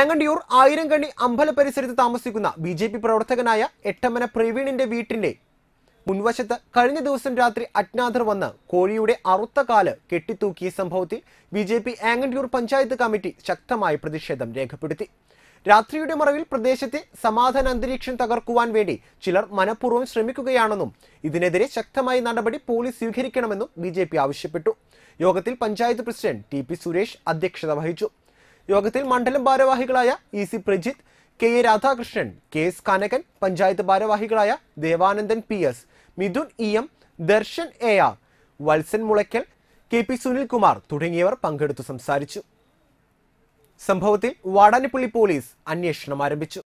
ഏങ്ങണ്ടിയൂർ ആയിരംകണ്ണി അമ്പല പരിസരത്ത് താമസിക്കുന്ന ബി ജെ പി പ്രവർത്തകനായ എട്ടമ്മന പ്രവീണിന്റെ വീട്ടിന്റെ മുൻവശത്ത് കഴിഞ്ഞ ദിവസം രാത്രി അജ്ഞാതർ വന്ന് കോഴിയുടെ അറുത്ത കാല് കെട്ടിത്തൂക്കിയ സംഭവത്തിൽ B J P Engandiyur panchayat committee ശക്തമായ പ്രതിഷേധം രേഖപ്പെടുത്തി രാത്രിയുടെ മറവിൽ പ്രദേശത്തെ സമാധാന അന്തരീക്ഷം തകർക്കുവാൻ വേണ്ടി ചിലർ മനഃപൂർവ്വം ശ്രമിക്കുകയാണെന്നും ഇതിനെതിരെ ശക്തമായ നടപടി പോലീസ് സ്വീകരിക്കണമെന്നും ബി ആവശ്യപ്പെട്ടു യോഗത്തിൽ പഞ്ചായത്ത് പ്രസിഡന്റ് ടി സുരേഷ് അധ്യക്ഷത വഹിച്ചു യോഗത്തിൽ മണ്ഡലം ഭാരവാഹികളായ E C Prajith K A Radhakrishnan K S Kanakan panchayat ഭാരവാഹികളായ Devanandan P S Mithun E M Darshan A R Valsan Mulakkal K P Sunilkumar തുടങ്ങിയവർ പങ്കെടുത്തു സംസാരിച്ചു സംഭവത്തിൽ വാടാനിപ്പള്ളി പോലീസ് അന്വേഷണം ആരംഭിച്ചു